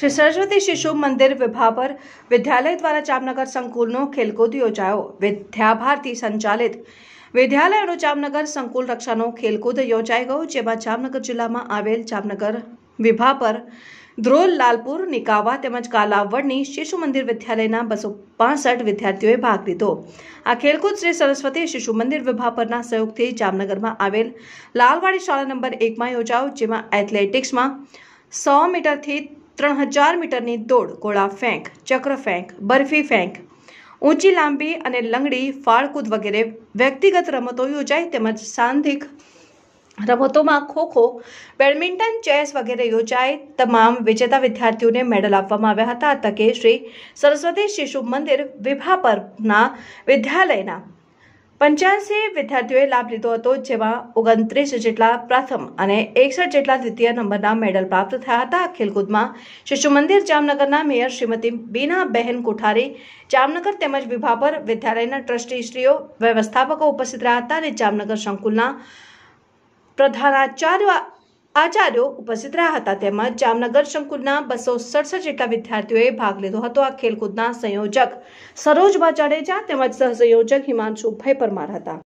શ્રી સરસ્વતી શિશુ મંદિર વિભાપર વિદ્યાલય દ્વારા જામનગર સંકુલનો ખેલકૂદ યોજાયો વિદ્યાભારતી સંચાલિત વિદ્યાલયનો જામનગર સંકુલ રક્ષાનો ખેલકૂદ યોજાઈ ગયો જેમાં જામનગર જિલ્લામાં આવેલ જામનગર વિભાપર ધ્રોલ લાલપુર નિકાવા તેમજ કાલાવડની શિશુ મંદિર વિદ્યાલયના બસો પાસઠ વિદ્યાર્થીઓએ ભાગ લીધો આ ખેલકૂદ શ્રી સરસ્વતી શિશુ મંદિર વિભાપરના સહયોગથી જામનગરમાં આવેલ લાલવાડી શાળા નંબર એકમાં યોજાયો જેમાં એથ્લેટિક્સમાં સો મીટરથી ત્રણ હજાર મીટરની દોડ ગોળા ફેંક ચક્ર ફેંક બરફી ફેંક ઊંચી લાંબી અને લંગડી ફાળકૂદ વગેરે વ્યક્તિગત રમતો યોજાય તેમજ સાંધિક રમતોમાં ખોખો બેડમિન્ટન ચેસ વગેરે યોજાય તમામ વિજેતા વિદ્યાર્થીઓને મેડલ આપવામાં આવ્યા હતા તકે શ્રી સરસ્વતી શિશુ મંદિર વિભાપરના વિદ્યાલયના પંચ્યાસી વિદ્યાર્થીઓએ લાભ લીધો હતો જેમાં ઓગણત્રીસ જેટલા પ્રથમ અને એકસઠ જેટલા દ્વિતીય નંબરના મેડલ પ્રાપ્ત થયા હતા ખેલકૂદમાં શિશુ મંદિર જામનગરના મેયર શ્રીમતી બીના બહેન કોઠારી જામનગર તેમજ વિભાપર વિદ્યાલયના ટ્રસ્ટીશ્રીઓ વ્યવસ્થાપકો ઉપસ્થિત રહ્યા હતા અને જામનગર સંકુલના પ્રધાનાચાર્ય આચાર્યો ઉપસ્થિત રહ્યા હતા તેમજ જામનગર સંકુલના બસો સડસઠ જેટલા વિદ્યાર્થીઓએ ભાગ લીધો હતો આ ખેલકૂદના સંયોજક સરોજબા જાડેજા તેમજ સહસંયોજક હિમાંશુભાઈ પરમાર હતા